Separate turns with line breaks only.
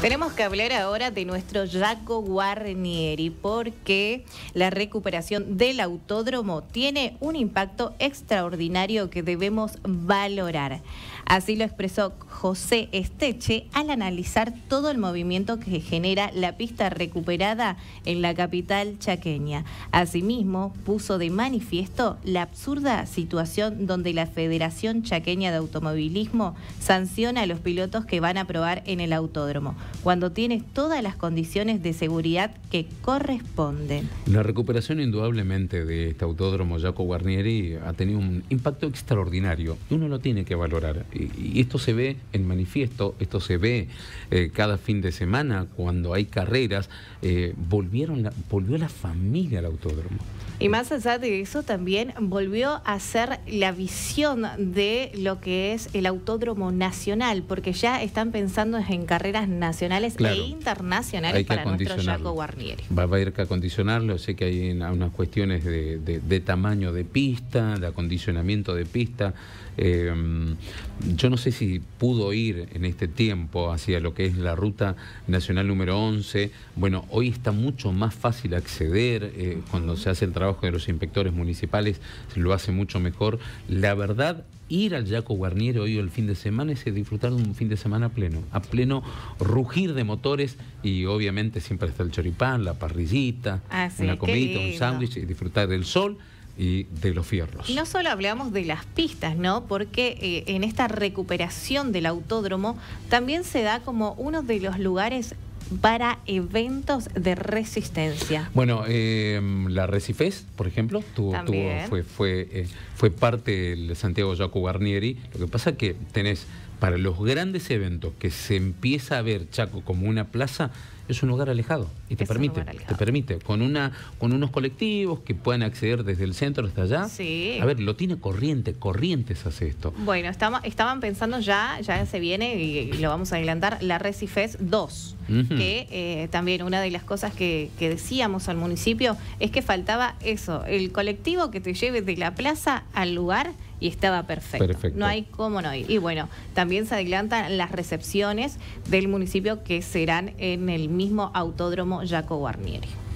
Tenemos que hablar ahora de nuestro Jaco Guarnieri porque la recuperación del autódromo tiene un impacto extraordinario que debemos valorar. Así lo expresó José Esteche al analizar todo el movimiento que genera la pista recuperada en la capital chaqueña. Asimismo, puso de manifiesto la absurda situación donde la Federación Chaqueña de Automovilismo sanciona a los pilotos que van a probar en el autódromo cuando tienes todas las condiciones de seguridad que corresponden.
La recuperación indudablemente de este autódromo Jaco Guarnieri ha tenido un impacto extraordinario. Uno lo tiene que valorar. Y, esto se ve en manifiesto, esto se ve eh, cada fin de semana cuando hay carreras. Eh, volvió la familia al autódromo.
Y más allá de eso, también volvió a ser la visión de lo que es el autódromo nacional, porque ya están pensando en carreras nacionales nacionales e internacionales para nuestro Jaco Guarnieri.
Va, a haber que acondicionarlo, sé que hay unas cuestiones de, tamaño de pista, de acondicionamiento de pista. Eh, yo no sé si pudo ir en este tiempo hacia lo que es la ruta nacional número 11. Bueno, hoy está mucho más fácil acceder eh, cuando se hace el trabajo de los inspectores municipales, lo hace mucho mejor. La verdad ir al Yaco Guarniero hoy o el fin de semana es disfrutar de un fin de semana pleno, a pleno rugir de motores y obviamente siempre está el choripán, la parrillita, ah, una comidita, un sándwich y disfrutar del sol y de los fierros. Y no
solo hablamos de las pistas, ¿no? Porque eh, en esta recuperación del autódromo también se da como uno de los lugares para eventos de resistencia.
Bueno, eh, la Recifes, por ejemplo, tuvo, fue, eh, fue, parte del Santiago Jaco Garnieri. Lo que pasa es que tenés, para los grandes eventos que se empieza a ver Chaco como una plaza, es un lugar alejado y te permite, te permite con una con unos colectivos que puedan acceder desde el centro hasta allá. A ver, lo tiene corriente, Corrientes hace esto.
Bueno, estaba, estaban pensando ya, ya se viene y, lo vamos a adelantar la Recifes 2, que eh, también una de las cosas que, decíamos al municipio es que faltaba eso, el colectivo que te lleve de la plaza al lugar y estaba perfecto. No hay cómo no ir. Y bueno, también se adelantan las recepciones del municipio que serán en el mismo autódromo Jaco Guarnieri.